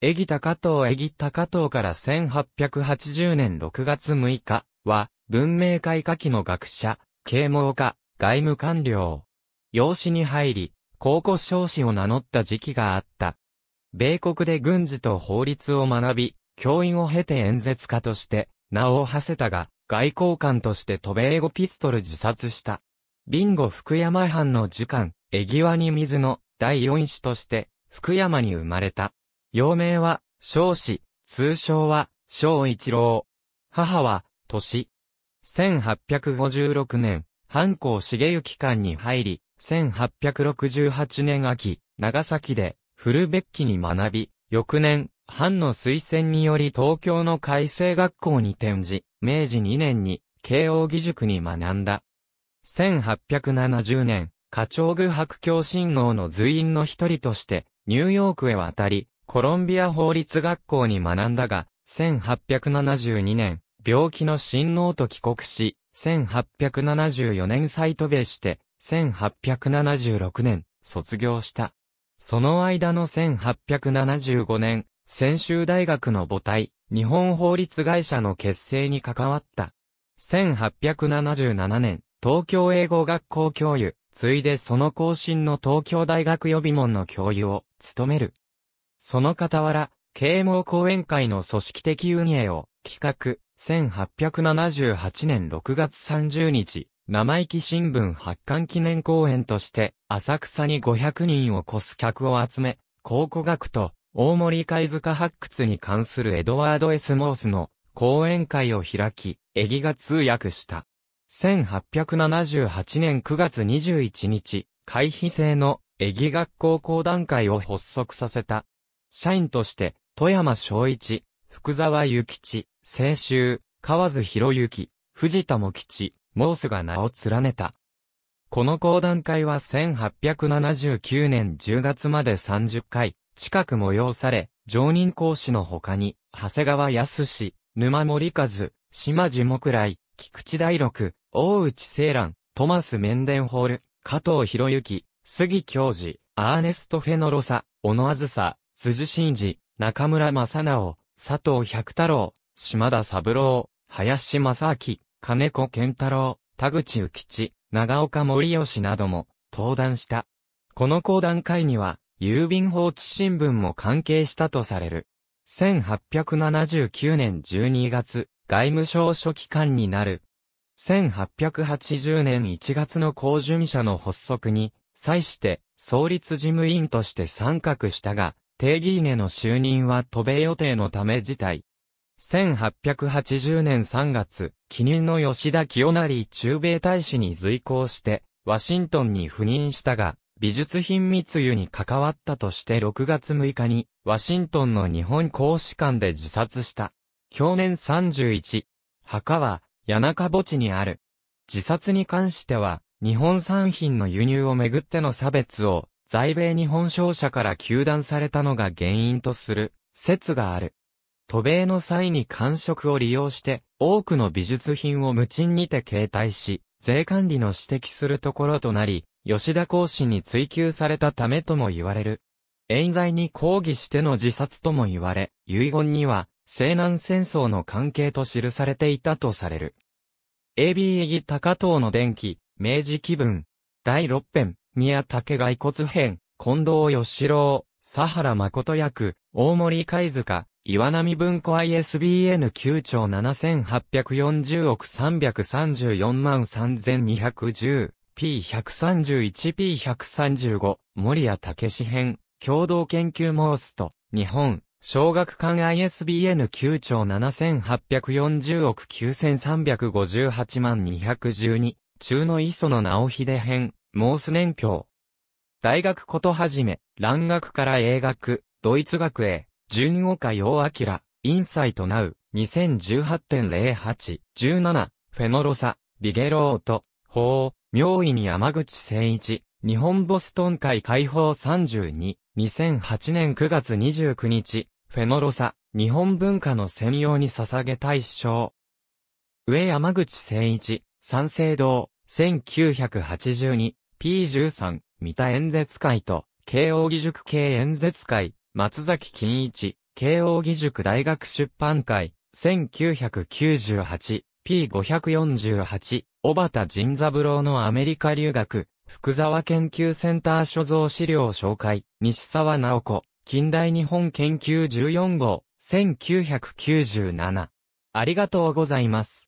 エギ高藤エギ高藤から1880年6月6日は、文明開化期の学者、啓蒙家、外務官僚。養子に入り、高校少子を名乗った時期があった。米国で軍事と法律を学び、教員を経て演説家として、名を馳せたが、外交官として渡米後ピストル自殺した。ビンゴ福山藩の受官、江際に水の第四子として、福山に生まれた。幼名は、少子、通称は、小一郎。母は、年。1856年、藩校重行館に入り、1868年秋、長崎で、古べっきに学び、翌年、藩の推薦により東京の改正学校に転じ、明治2年に、慶応義塾に学んだ。1870年、課長具白教親王の随員の一人として、ニューヨークへ渡り、コロンビア法律学校に学んだが、1872年、病気の親王と帰国し、1874年再渡米して、1876年、卒業した。その間の1875年、専修大学の母体、日本法律会社の結成に関わった。1877年、東京英語学校教諭、ついでその後進の東京大学予備門の教諭を務める。その傍ら、啓蒙講演会の組織的運営を企画、1878年6月30日、生意気新聞発刊記念講演として、浅草に500人を超す客を集め、考古学と大森貝塚発掘に関するエドワード・エスモースの講演会を開き、エギが通訳した。1878年9月21日、会費制のエギ学校講談会を発足させた。社員として、富山昭一、福沢諭吉、清州、河津博之、藤田茂吉、モースが名を連ねた。この講談会は1879年10月まで30回、近く催され、常任講師の他に、長谷川康沼森和、島地木来、菊池大六、大内聖蘭、トマス・メンデンホール、加藤博之、杉教授、アーネスト・フェノロサ、小野あずさ、辻真二、中村正直、佐藤百太郎、島田三郎、林正明、金子健太郎、田口宇吉、長岡森吉なども、登壇した。この講談会には、郵便放置新聞も関係したとされる。1879年12月、外務省書記官になる。1880年1月の公準社の発足に、際して、創立事務員として参画したが、定義稲の就任は渡米予定のため事態。1880年3月、記念の吉田清成駐米大使に随行して、ワシントンに赴任したが、美術品密輸に関わったとして6月6日に、ワシントンの日本公使館で自殺した。去年31、墓は、谷中墓地にある。自殺に関しては、日本産品の輸入をめぐっての差別を在米日本商社から求断されたのが原因とする説がある。渡米の際に官職を利用して多くの美術品を無賃にて携帯し、税管理の指摘するところとなり、吉田講師に追求されたためとも言われる。冤罪に抗議しての自殺とも言われ、遺言には西南戦争の関係と記されていたとされる。AB 義高藤の伝記、明治気文、第6編、宮武骸骨編、近藤義郎、佐原誠役、大森貝塚、岩波文庫 ISBN9 兆7840億334万 3210P131P135 森谷武史編共同研究モースト日本小学館 ISBN9 兆7840億9358万212中の磯野直秀編モース年表。大学ことはじめ、蘭学から英学、ドイツ学へ、順岡陽明、インサイトナウ、2018.08、17、フェノロサ、ビゲロート、法、明意に山口誠一、日本ボストン会解放32、2008年9月29日、フェノロサ、日本文化の専用に捧げた一生。上山口誠一、三省堂、1982、P13、三田演説会と、慶応義塾系演説会、松崎金一、慶応義塾大学出版会、1998、P548、小畑仁三郎のアメリカ留学、福沢研究センター所蔵資料紹介、西沢直子、近代日本研究14号、1997。ありがとうございます。